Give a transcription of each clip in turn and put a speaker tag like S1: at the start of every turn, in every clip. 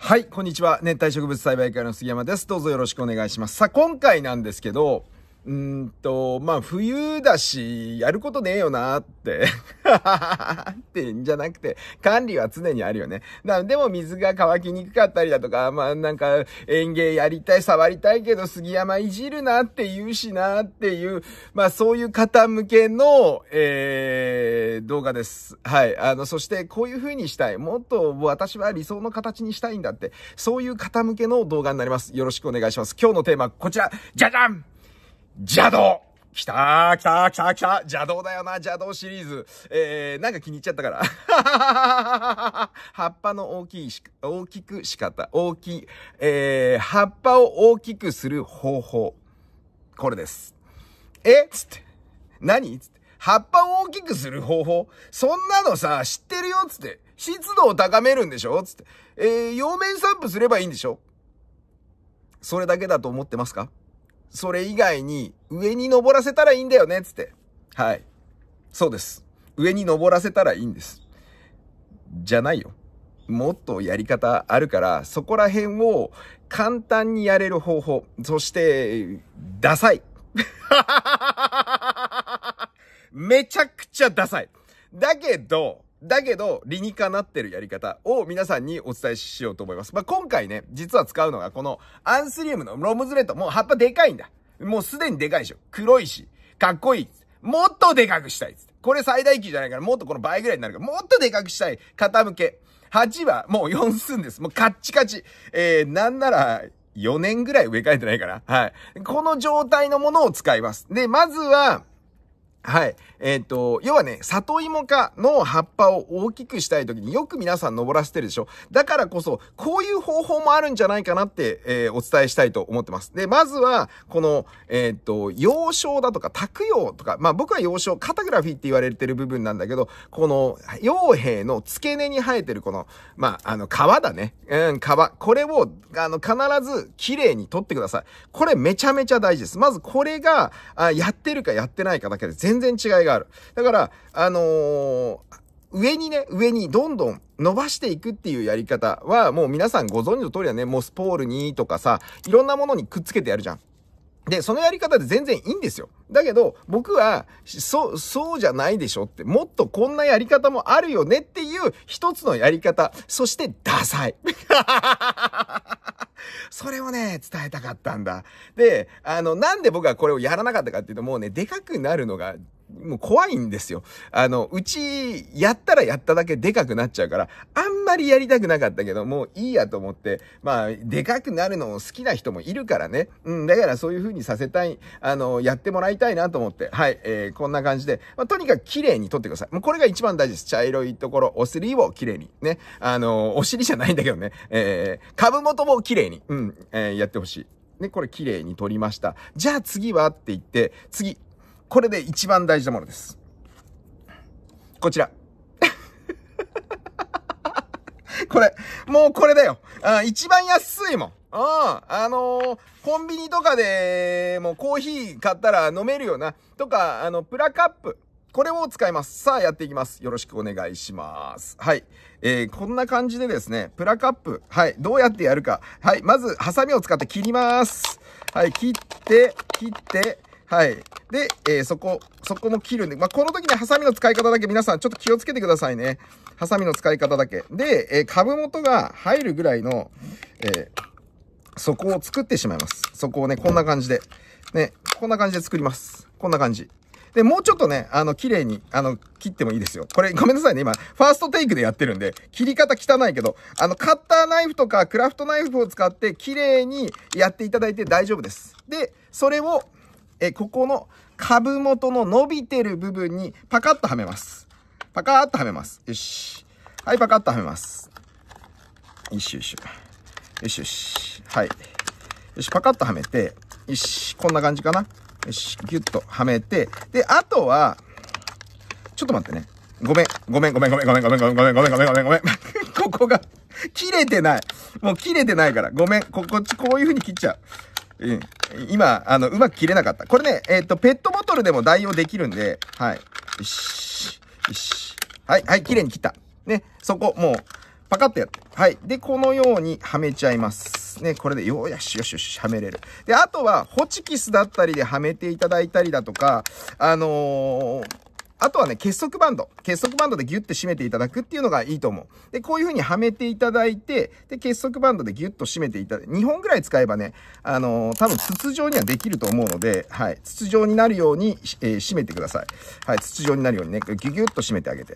S1: はい、こんにちは。熱帯植物栽培会の杉山です。どうぞよろしくお願いします。さあ、今回なんですけど、うんと、まあ、冬だし、やることねえよなって ってんじゃなくて、管理は常にあるよね。なでも水が乾きにくかったりだとか、まあ、なんか、園芸やりたい、触りたいけど、杉山いじるなって言うしなっていう、まあ、そういう方向けの、えー、動画です。はい。あの、そして、こういう風にしたい。もっと私は理想の形にしたいんだって、そういう方向けの動画になります。よろしくお願いします。今日のテーマ、こちら、じゃじゃん邪道来たー来たー来たー来た邪道だよな、邪道シリーズ。えー、なんか気に入っちゃったから。葉っぱの大きいし、大きく仕方、大きい、えー、葉っぱを大きくする方法。これです。えつって。何つって。葉っぱを大きくする方法そんなのさ、知ってるよつって。湿度を高めるんでしょつって。えー、陽面散布すればいいんでしょそれだけだと思ってますかそれ以外に上に登らせたらいいんだよね、つって。はい。そうです。上に登らせたらいいんです。じゃないよ。もっとやり方あるから、そこら辺を簡単にやれる方法。そして、ダサい。めちゃくちゃダサい。だけど、だけど、理にかなってるやり方を皆さんにお伝えしようと思います。まあ、今回ね、実は使うのがこのアンスリウムのロムズレット。もう葉っぱでかいんだ。もうすでにでかいでしょ。黒いし、かっこいい。もっとでかくしたい。これ最大級じゃないから、もっとこの倍ぐらいになるから、もっとでかくしたい。方向け。8はもう4寸です。もうカッチカチ。えー、なんなら、4年ぐらい植え替えてないから。はい。この状態のものを使います。で、まずは、はい。えっ、ー、と、要はね、里芋科の葉っぱを大きくしたい時によく皆さん登らせてるでしょだからこそ、こういう方法もあるんじゃないかなって、えー、お伝えしたいと思ってます。で、まずは、この、えっ、ー、と、幼少だとか、卓用とか、まあ僕は幼少、カタグラフィーって言われてる部分なんだけど、この、傭兵の付け根に生えてるこの、まあ、あの、皮だね。うん、皮。これを、あの、必ず綺麗に取ってください。これめちゃめちゃ大事です。まずこれが、あやってるかやってないかだけで全全然違いがある。だから、あのー、上にね、上にどんどん伸ばしていくっていうやり方は、もう皆さんご存知の通りだね、モスポールにとかさ、いろんなものにくっつけてやるじゃん。で、そのやり方で全然いいんですよ。だけど、僕は、そう、そうじゃないでしょって、もっとこんなやり方もあるよねっていう一つのやり方。そして、ダサい。それをね、伝えたかったんだ。で、あの、なんで僕はこれをやらなかったかっていうと、もうね、でかくなるのがもう怖いんですよ。あの、うち、やったらやっただけでかくなっちゃうから、あんまりやりたくなかったけど、もういいやと思って、まあ、でかくなるのを好きな人もいるからね。うん、だからそういう風にさせたい、あの、やってもらいたいなと思って、はい、えー、こんな感じで、まあ、とにかく綺麗に撮ってください。もうこれが一番大事です。茶色いところ、お尻を綺麗に、ね。あの、お尻じゃないんだけどね、えー、株元も綺麗に、うん、えー、やってほしい。ね、これ綺麗に撮りました。じゃあ次はって言って、次、これで一番大事なものです。こちら。これ、もうこれだよ。あ一番安いもん。うん。あのー、コンビニとかでもうコーヒー買ったら飲めるよな。とか、あの、プラカップ。これを使います。さあ、やっていきます。よろしくお願いします。はい。えー、こんな感じでですね、プラカップ。はい。どうやってやるか。はい。まず、ハサミを使って切ります。はい。切って、切って、はい。で、えー、そこ、そこも切るんで、まあ、この時にハサミの使い方だけ皆さんちょっと気をつけてくださいね。ハサミの使い方だけ。で、えー、株元が入るぐらいの、えー、こを作ってしまいます。そこをね、こんな感じで。ね、こんな感じで作ります。こんな感じ。で、もうちょっとね、あの、綺麗に、あの、切ってもいいですよ。これ、ごめんなさいね。今、ファーストテイクでやってるんで、切り方汚いけど、あの、カッターナイフとか、クラフトナイフを使って、綺麗にやっていただいて大丈夫です。で、それを、えここの株元の伸びてる部分にパカッとはめます。パカッとはめます。よし。はい、パカッとはめます。よしよし。よしよし。はい。よし、パカッとはめて、よし、こんな感じかな。よし、ギュッとはめて、で、あとは、ちょっと待ってね。ごめん、ごめん、ごめん、ごめん、ごめん、ごめん、ごめん、ごめん、ごめん、ごめん、ごめん。ここが、切れてない。もう切れてないから。ごめん、こ、こっちこういう風に切っちゃう。うん。今、あの、うまく切れなかった。これね、えっ、ー、と、ペットボトルでも代用できるんで、はい。よし。よし。はい、はい、綺麗に切った。ね、そこ、もう、パカッとやって。はい。で、このようにはめちゃいます。ね、これで、よーしよしよし、はめれる。で、あとは、ホチキスだったりではめていただいたりだとか、あのー、あとはね、結束バンド。結束バンドでギュッて締めていただくっていうのがいいと思う。で、こういう風にはめていただいて、で、結束バンドでギュッと締めていただ2本ぐらい使えばね、あのー、多分筒状にはできると思うので、はい。筒状になるように、えー、締めてください。はい。筒状になるようにね、ギュギュッと締めてあげて。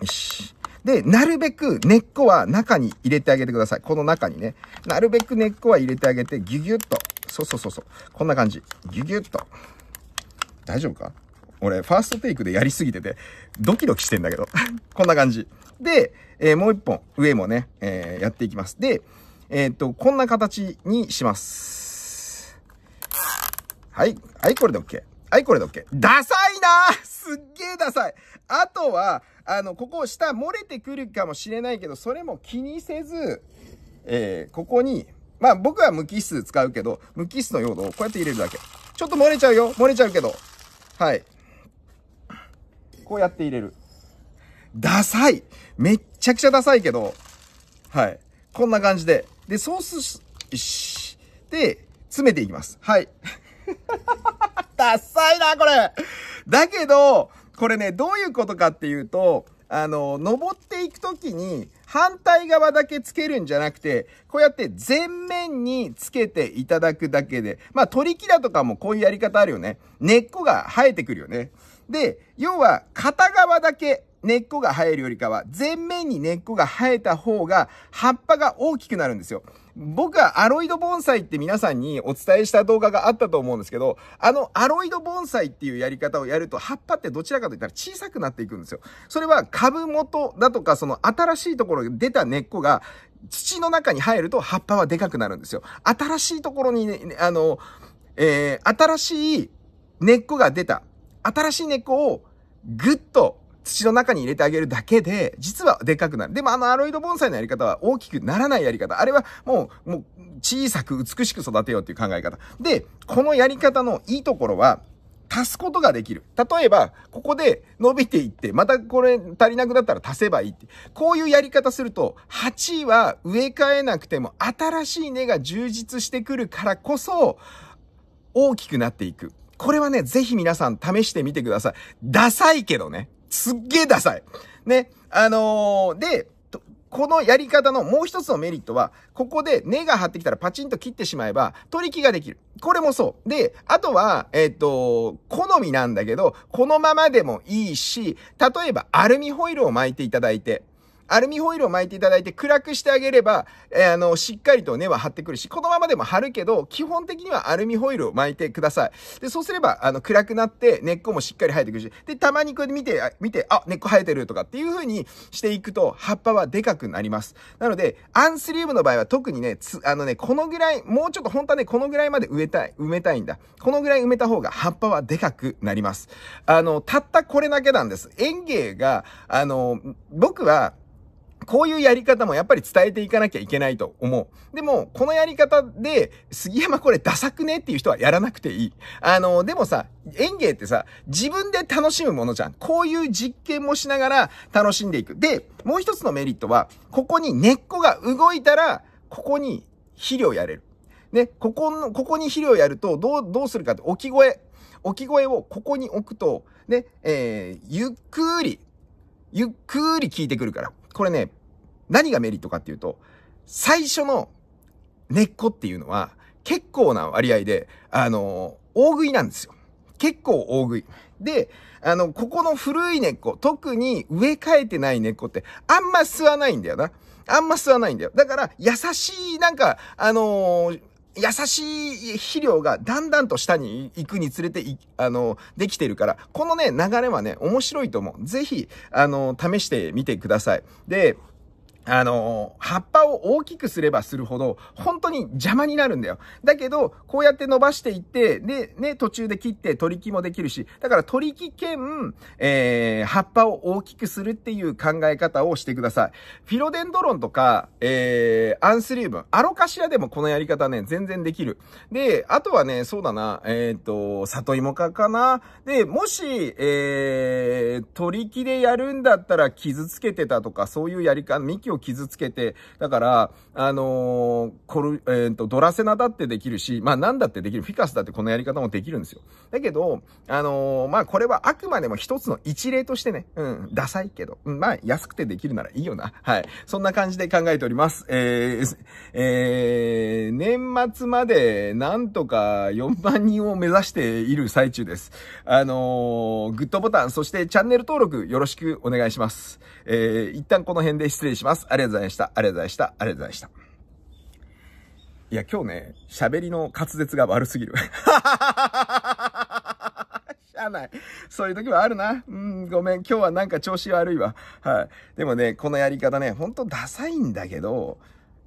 S1: よし。で、なるべく根っこは中に入れてあげてください。この中にね。なるべく根っこは入れてあげて、ギュギュッと。そうそうそうそう。こんな感じ。ギュギュッと。大丈夫か俺、ファーストテイクでやりすぎてて、ドキドキしてんだけど。こんな感じ。で、えー、もう一本、上もね、えー、やっていきます。で、えー、っと、こんな形にします。はい。はい、これで OK。はい、これで OK。ダサいなすっげえダサいあとは、あの、ここ下漏れてくるかもしれないけど、それも気にせず、えー、ここに、まあ僕は無機質使うけど、無機質の用土をこうやって入れるだけ。ちょっと漏れちゃうよ。漏れちゃうけど。はい。こうやって入れる。ダサいめっちゃくちゃダサいけど、はい。こんな感じで。で、ソースよし、で、詰めていきます。はい。ダサいな、これだけど、これね、どういうことかっていうと、あの、登っていくときに、反対側だけつけるんじゃなくて、こうやって前面につけていただくだけで、まあ取り木だとかもこういうやり方あるよね。根っこが生えてくるよね。で、要は片側だけ根っこが生えるよりかは、前面に根っこが生えた方が葉っぱが大きくなるんですよ。僕はアロイド盆栽って皆さんにお伝えした動画があったと思うんですけど、あのアロイド盆栽っていうやり方をやると葉っぱってどちらかといったら小さくなっていくんですよ。それは株元だとかその新しいところに出た根っこが土の中に入ると葉っぱはでかくなるんですよ。新しいところに、ね、あの、えー、新しい根っこが出た。新しい根っこをぐっと土の中に入れてあげるだけで、実はでかくなる。でもあのアロイド盆栽のやり方は大きくならないやり方。あれはもう、もう小さく美しく育てようっていう考え方。で、このやり方のいいところは、足すことができる。例えば、ここで伸びていって、またこれ足りなくなったら足せばいいって。こういうやり方すると、鉢は植え替えなくても新しい根が充実してくるからこそ、大きくなっていく。これはね、ぜひ皆さん試してみてください。ダサいけどね。すっげえダサい。ね。あのー、で、このやり方のもう一つのメリットは、ここで根が張ってきたらパチンと切ってしまえば、取り木ができる。これもそう。で、あとは、えっ、ー、と、好みなんだけど、このままでもいいし、例えばアルミホイルを巻いていただいて、アルミホイルを巻いていただいて暗くしてあげれば、えー、あの、しっかりと根は張ってくるし、このままでも張るけど、基本的にはアルミホイルを巻いてください。で、そうすれば、あの、暗くなって根っこもしっかり生えてくるし、で、たまにこれ見て、見て、あ、根っこ生えてるとかっていう風にしていくと、葉っぱはでかくなります。なので、アンスリウムの場合は特にね、つ、あのね、このぐらい、もうちょっと本当はね、このぐらいまで植えたい、埋めたいんだ。このぐらい埋めた方が葉っぱはでかくなります。あの、たったこれだけなんです。園芸が、あの、僕は、こういうやり方もやっぱり伝えていかなきゃいけないと思う。でも、このやり方で、杉山これダサくねっていう人はやらなくていい。あの、でもさ、園芸ってさ、自分で楽しむものじゃん。こういう実験もしながら楽しんでいく。で、もう一つのメリットは、ここに根っこが動いたら、ここに肥料やれる。ね、ここの、ここに肥料やると、どう、どうするかって、置き声。置き声をここに置くと、ね、えー、ゆっくり、ゆっくり聞いてくるから。これね、何がメリットかっていうと、最初の根っこっていうのは、結構な割合で、あの、大食いなんですよ。結構大食い。で、あの、ここの古い根っこ、特に植え替えてない根っこって、あんま吸わないんだよな。あんま吸わないんだよ。だから、優しい、なんか、あのー、優しい肥料がだんだんと下に行くにつれて、あのできてるから、このね、流れはね、面白いと思う。ぜひ、あの試してみてください。で、あの、葉っぱを大きくすればするほど、本当に邪魔になるんだよ。だけど、こうやって伸ばしていって、で、ね、途中で切って取り木もできるし、だから取り木兼、えー、葉っぱを大きくするっていう考え方をしてください。フィロデンドロンとか、えー、アンスリウム、アロカシアでもこのやり方ね、全然できる。で、あとはね、そうだな、えっ、ー、と、里芋かかな。で、もし、えー、取り木でやるんだったら傷つけてたとか、そういうやり方、幹をを傷つけて、だから、あのー、コル、えっ、ー、と、ドラセナだってできるし、まあなんだってできる、フィカスだってこのやり方もできるんですよ。だけど、あのー、まあこれはあくまでも一つの一例としてね、うん、ダサいけど、まあ安くてできるならいいよな。はい。そんな感じで考えております。えー、えー、年末までなんとか4万人を目指している最中です。あのー、グッドボタン、そしてチャンネル登録よろしくお願いします。えー、一旦この辺で失礼します。。ありがとうございました。ありがとうございました。ありがとうございました。いや、今日ね、喋りの滑舌が悪すぎる。しゃない。そういう時はあるな。うん、ごめん。今日はなんか調子悪いわ。はい。でもね、このやり方ね、ほんとダサいんだけど、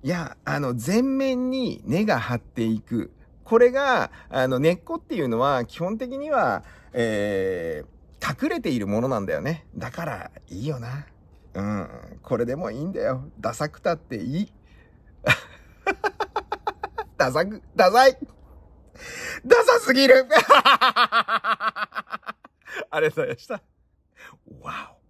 S1: いや、あの、全面に根が張っていく。これが、あの、根っこっていうのは、基本的には、えー、隠れているものなんだよね。だから、いいよな。うん、これでもいいんだよ。ダサくたっていい。ダサく、ダサいダサすぎる ありがとうございました。わお。